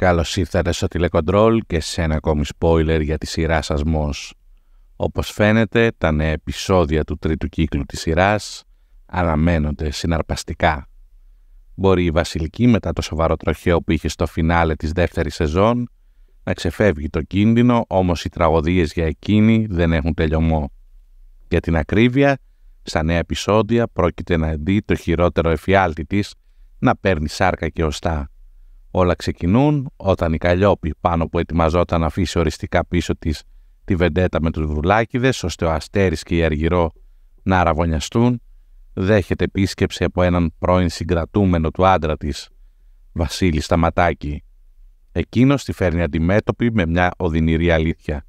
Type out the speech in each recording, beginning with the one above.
Καλώς ήρθατε στο Telecontrol και σε ένα ακόμη spoiler για τη σειρά σας. Μος. Όπως φαίνεται, τα νέα επεισόδια του τρίτου κύκλου της σειράς αναμένονται συναρπαστικά. Μπορεί η Βασιλική μετά το σοβαρό τροχαίο που είχε στο φινάλε της δεύτερης σεζόν να ξεφεύγει το κίνδυνο, όμως οι τραγωδίες για εκείνη δεν έχουν τελειωμό. Για την ακρίβεια, στα νέα επεισόδια πρόκειται να δει το χειρότερο εφιάλτη της να παίρνει σάρκα και οστά. Όλα ξεκινούν όταν η Καλλιόπη πάνω που ετοιμαζόταν να αφήσει οριστικά πίσω της τη βεντέτα με τους βρουλάκιδε, ώστε ο Αστέρης και η Αργυρό να αραβωνιαστούν, δέχεται επίσκεψη από έναν πρώην συγκρατούμενο του άντρα της Βασίλη Σταματάκη. Εκείνος τη φέρνει αντιμέτωπη με μια οδυνηρή αλήθεια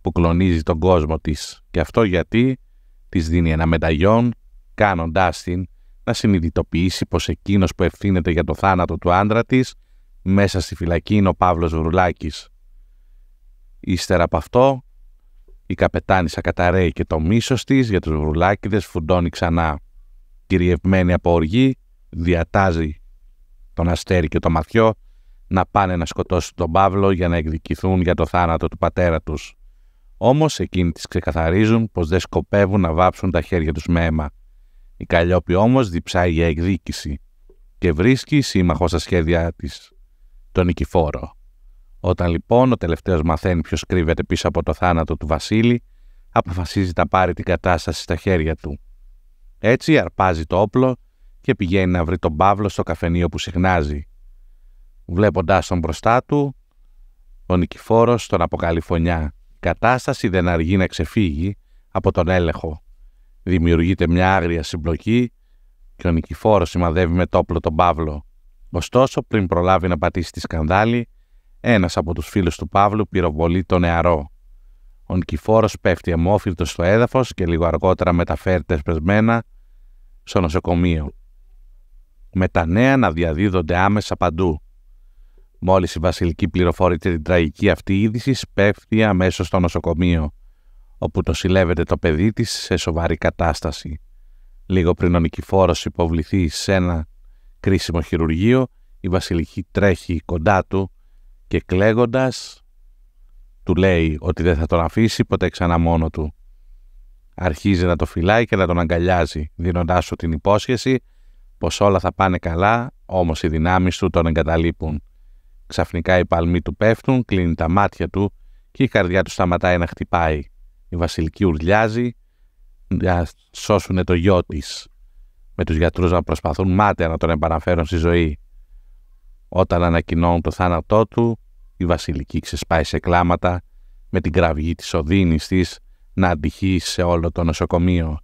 που κλονίζει τον κόσμο της και αυτό γιατί της δίνει ένα μεταγιόν κάνοντα την να συνειδητοποιήσει πως εκείνος που ευθύνεται για το θάνατο του άντρα της μέσα στη φυλακή είναι ο Παύλος Βρουλάκης. Ύστερα από αυτό, η καπετάνισσα καταραίει και το μίσος της για τους Βρουλάκηδες φουντώνει ξανά. Κυριευμένη από οργή, διατάζει τον Αστέρι και το Μαθιό να πάνε να σκοτώσουν τον Παύλο για να εκδικηθούν για το θάνατο του πατέρα τους. Όμως εκείνοι τις ξεκαθαρίζουν πως δεν σκοπεύουν να βάψουν τα χέρια τους με αίμα. Η Καλλιόπη όμως διψάει για εκδίκηση και βρίσκει σύμμαχο στα σχέδιά της τον νικηφόρο. Όταν λοιπόν ο τελευταίος μαθαίνει ποιος κρύβεται πίσω από το θάνατο του Βασίλη, αποφασίζει να πάρει την κατάσταση στα χέρια του. Έτσι αρπάζει το όπλο και πηγαίνει να βρει τον Παύλο στο καφενείο που συχνάζει. Βλέποντα τον μπροστά του, ο νικηφόρος τον αποκαλεί φωνιά. Η κατάσταση δεν αργεί να ξεφύγει από τον έλεγχο. Δημιουργείται μια άγρια συμπλοκή και ο νικηφόρος σημαδεύει με το όπλο τον Παύλο. Ωστόσο, πριν προλάβει να πατήσει τη σκανδάλη, ένας από τους φίλους του Παύλου πυροβολεί το νεαρό. Ο νικηφόρος πέφτει αμόφυρτος στο έδαφος και λίγο αργότερα μεταφέρεται σπεσμένα στο νοσοκομείο. Με τα νέα να διαδίδονται άμεσα παντού. Μόλις η Βασιλική πληροφορείται την τραγική αυτή είδηση, πέφτει αμέσως στο νοσοκομείο, όπου το συλλεύεται το παιδί της σε σοβαρή κατάσταση. Λίγο πριν ο νικηφόρος υποβληθεί σε ένα κρίσιμο χειρουργείο. Η Βασιλική τρέχει κοντά του και κλαίγοντας του λέει ότι δεν θα τον αφήσει ποτέ ξανά μόνο του. Αρχίζει να το φυλάει και να τον αγκαλιάζει, δίνοντάς του την υπόσχεση πως όλα θα πάνε καλά, όμως οι δυνάμεις του τον εγκαταλείπουν. Ξαφνικά οι παλμοί του πέφτουν, κλείνει τα μάτια του και η καρδιά του σταματάει να χτυπάει. Η βασιλική ουρλιάζει να σώσουν το γιο της με τους γιατρούς να προσπαθούν μάταια να τον επαναφέρουν στη ζωή. Όταν ανακοινώνουν το θάνατό του, η βασιλική ξεσπάει σε κλάματα με την κραυγή της οδύνης της να αντυχεί σε όλο το νοσοκομείο.